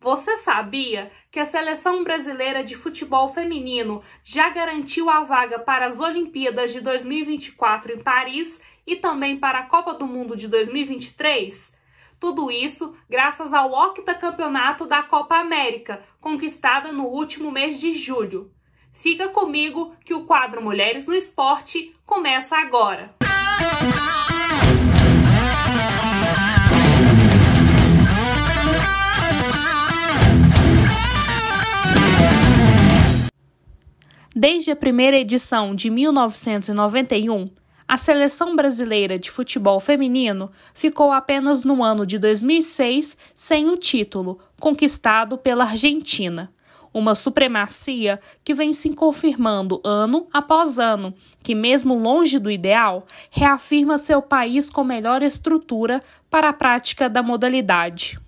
Você sabia que a seleção brasileira de futebol feminino já garantiu a vaga para as Olimpíadas de 2024 em Paris e também para a Copa do Mundo de 2023? Tudo isso graças ao octacampeonato da Copa América, conquistada no último mês de julho. Fica comigo que o quadro Mulheres no Esporte começa agora. Música Desde a primeira edição de 1991, a seleção brasileira de futebol feminino ficou apenas no ano de 2006 sem o título, conquistado pela Argentina. Uma supremacia que vem se confirmando ano após ano, que, mesmo longe do ideal, reafirma seu país com melhor estrutura para a prática da modalidade.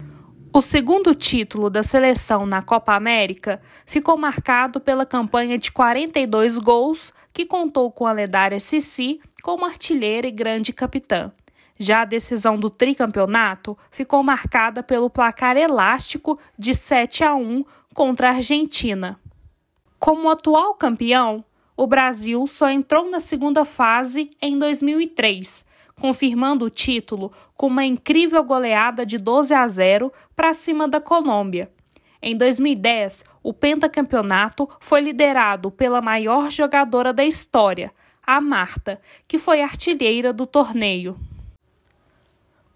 O segundo título da seleção na Copa América ficou marcado pela campanha de 42 gols, que contou com a lendária Sissi como artilheira e grande capitã. Já a decisão do tricampeonato ficou marcada pelo placar elástico de 7 a 1 contra a Argentina. Como atual campeão, o Brasil só entrou na segunda fase em 2003, confirmando o título com uma incrível goleada de 12 a 0 para cima da Colômbia. Em 2010, o pentacampeonato foi liderado pela maior jogadora da história, a Marta, que foi artilheira do torneio.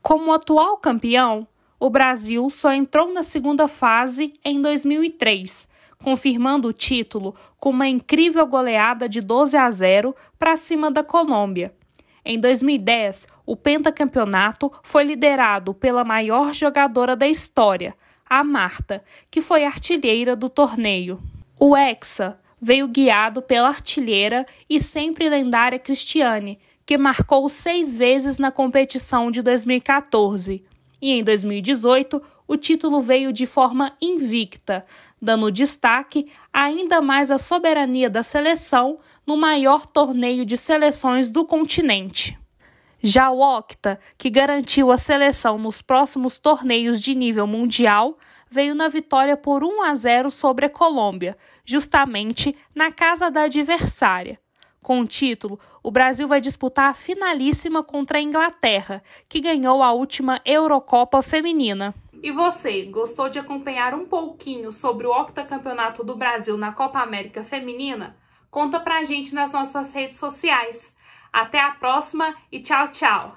Como atual campeão, o Brasil só entrou na segunda fase em 2003, confirmando o título com uma incrível goleada de 12 a 0 para cima da Colômbia. Em 2010, o pentacampeonato foi liderado pela maior jogadora da história, a Marta, que foi artilheira do torneio. O Hexa veio guiado pela artilheira e sempre lendária Cristiane, que marcou seis vezes na competição de 2014. E em 2018, o título veio de forma invicta, dando destaque ainda mais à soberania da seleção no maior torneio de seleções do continente. Já o Octa, que garantiu a seleção nos próximos torneios de nível mundial, veio na vitória por 1 a 0 sobre a Colômbia, justamente na casa da adversária. Com o título, o Brasil vai disputar a finalíssima contra a Inglaterra, que ganhou a última Eurocopa Feminina. E você, gostou de acompanhar um pouquinho sobre o octacampeonato do Brasil na Copa América Feminina? Conta pra gente nas nossas redes sociais. Até a próxima e tchau, tchau!